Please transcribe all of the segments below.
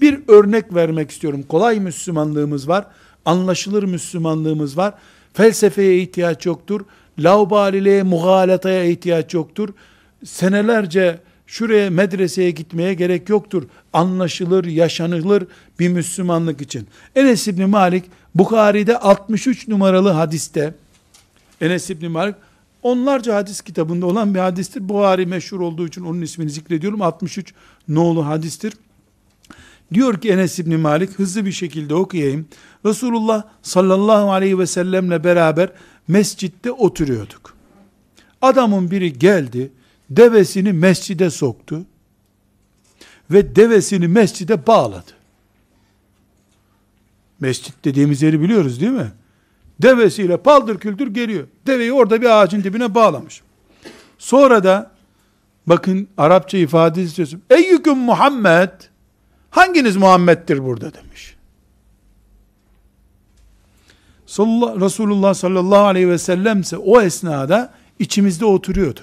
Bir örnek vermek istiyorum. Kolay Müslümanlığımız var. Anlaşılır Müslümanlığımız var. Felsefeye ihtiyaç yoktur. Laubaliliğe, muhalataya ihtiyaç yoktur. Senelerce şuraya medreseye gitmeye gerek yoktur. Anlaşılır, yaşanılır bir Müslümanlık için. Enes İbni Malik, Bukhari'de 63 numaralı hadiste, Enes İbni Malik, onlarca hadis kitabında olan bir hadistir. Buhari meşhur olduğu için onun ismini zikrediyorum. 63 nolu hadistir. Diyor ki Enes İbni Malik hızlı bir şekilde okuyayım. Resulullah sallallahu aleyhi ve sellemle beraber mescitte oturuyorduk. Adamın biri geldi, devesini mescide soktu ve devesini mescide bağladı. Mescit dediğimiz yeri biliyoruz değil mi? Devesiyle paldır küldür geliyor. Deveyi orada bir ağacın dibine bağlamış. Sonra da bakın Arapça ifade istiyorsun. Eyyüküm Muhammed Hanginiz Muhammed'dir burada demiş. Resulullah sallallahu aleyhi ve sellem ise o esnada içimizde oturuyordu.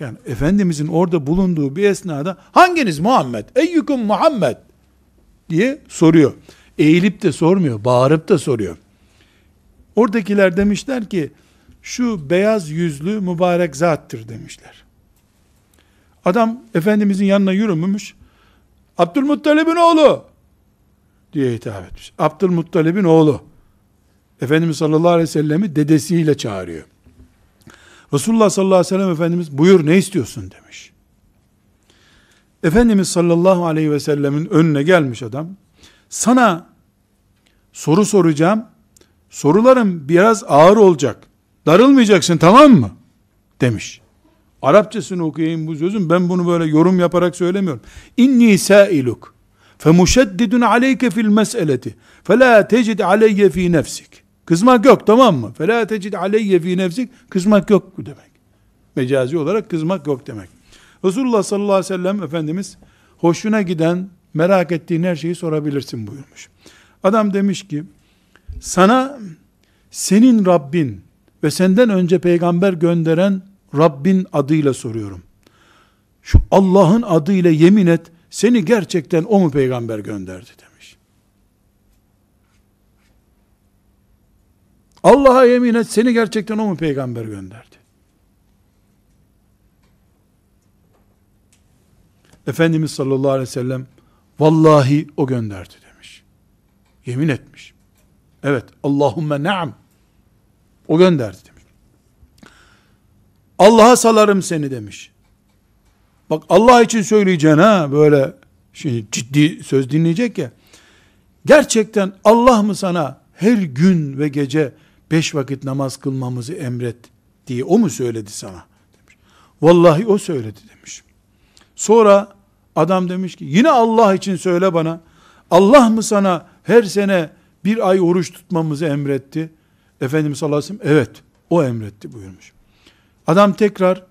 Yani Efendimizin orada bulunduğu bir esnada hanginiz Muhammed? Eyyüküm Muhammed diye soruyor. Eğilip de sormuyor, bağırıp da soruyor. Oradakiler demişler ki şu beyaz yüzlü mübarek zattır demişler. Adam Efendimizin yanına yürümüş. Abdülmuttalib'in oğlu diye hitap etmiş. Abdülmuttalib'in oğlu. Efendimiz sallallahu aleyhi ve sellemi dedesiyle çağırıyor. Resulullah sallallahu aleyhi ve sellem Efendimiz buyur ne istiyorsun demiş. Efendimiz sallallahu aleyhi ve sellemin önüne gelmiş adam. Sana soru soracağım. Sorularım biraz ağır olacak. Darılmayacaksın tamam mı? Demiş. Arapçasını okuyayım bu sözün. Ben bunu böyle yorum yaparak söylemiyorum. İnni sailuk femuşeddidun aleyke fil meseleti fela tecid aleyye fi nefsik. Kızmak yok tamam mı? Fela tecid aleyye fi nefsik. Kızmak yok bu demek. Mecazi olarak kızmak yok demek. Resulullah sallallahu aleyhi ve sellem Efendimiz hoşuna giden, merak ettiğin her şeyi sorabilirsin buyurmuş. Adam demiş ki, sana senin Rabbin ve senden önce peygamber gönderen Rabbin adıyla soruyorum. Şu Allah'ın adıyla yemin et seni gerçekten o mu peygamber gönderdi demiş. Allah'a yemin et seni gerçekten o mu peygamber gönderdi? Efendimiz sallallahu aleyhi ve sellem vallahi o gönderdi demiş. Yemin etmiş. Evet Allahümme naam o gönderdi Allah'a salarım seni demiş. Bak Allah için söyleyeceksin ha böyle şimdi şey, ciddi söz dinleyecek ya. Gerçekten Allah mı sana her gün ve gece beş vakit namaz kılmamızı emret diye o mu söyledi sana? Demiş. Vallahi o söyledi demiş. Sonra adam demiş ki yine Allah için söyle bana. Allah mı sana her sene bir ay oruç tutmamızı emretti? Efendimiz sallallahu aleyhi ve sellem evet o emretti buyurmuş. Adam tekrar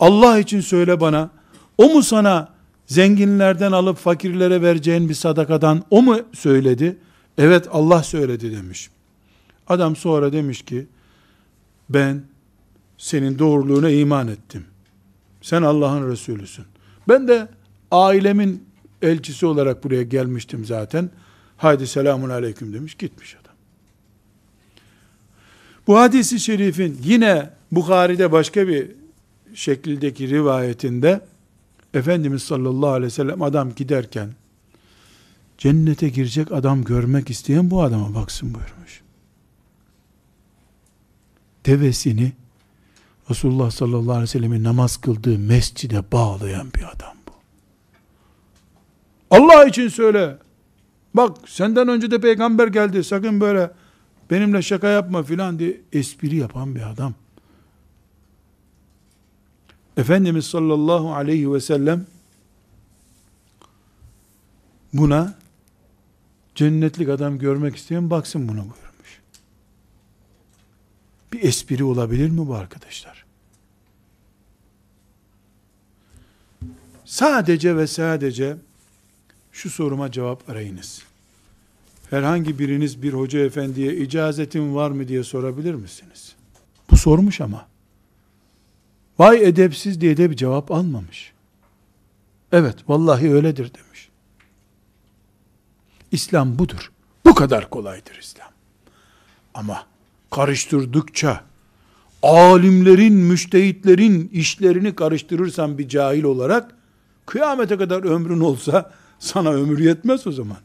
Allah için söyle bana o mu sana zenginlerden alıp fakirlere vereceğin bir sadakadan o mu söyledi? Evet Allah söyledi demiş. Adam sonra demiş ki ben senin doğruluğuna iman ettim. Sen Allah'ın Resulüsün. Ben de ailemin elçisi olarak buraya gelmiştim zaten. Haydi selamun aleyküm demiş gitmiş adam. Bu hadisi şerifin yine Bukhari'de başka bir şekildeki rivayetinde Efendimiz sallallahu aleyhi ve sellem adam giderken cennete girecek adam görmek isteyen bu adama baksın buyurmuş. Devesini Resulullah sallallahu aleyhi ve sellemin namaz kıldığı mescide bağlayan bir adam bu. Allah için söyle. Bak senden önce de peygamber geldi. Sakın böyle benimle şaka yapma filan diye espri yapan bir adam. Efendimiz sallallahu aleyhi ve sellem buna cennetlik adam görmek isteyen baksın buna buyurmuş. Bir espri olabilir mi bu arkadaşlar? Sadece ve sadece şu soruma cevap arayınız herhangi biriniz bir hoca efendiye icazetin var mı diye sorabilir misiniz? Bu sormuş ama. Vay edepsiz diye de bir cevap almamış. Evet vallahi öyledir demiş. İslam budur. Bu kadar kolaydır İslam. Ama karıştırdıkça alimlerin, müştehitlerin işlerini karıştırırsan bir cahil olarak kıyamete kadar ömrün olsa sana ömür yetmez o zaman.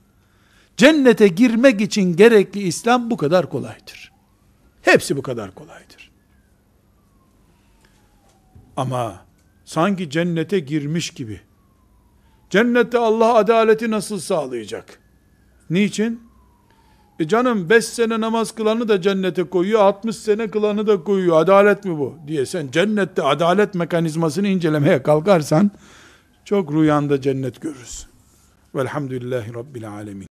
Cennete girmek için gerekli İslam bu kadar kolaydır. Hepsi bu kadar kolaydır. Ama sanki cennete girmiş gibi. Cennette Allah adaleti nasıl sağlayacak? Niçin? E canım 5 sene namaz kılanı da cennete koyuyor, 60 sene kılanı da koyuyor. Adalet mi bu? diye sen cennette adalet mekanizmasını incelemeye kalkarsan çok rüyanda cennet görürsün. Velhamdülillahi Rabbil Alemin.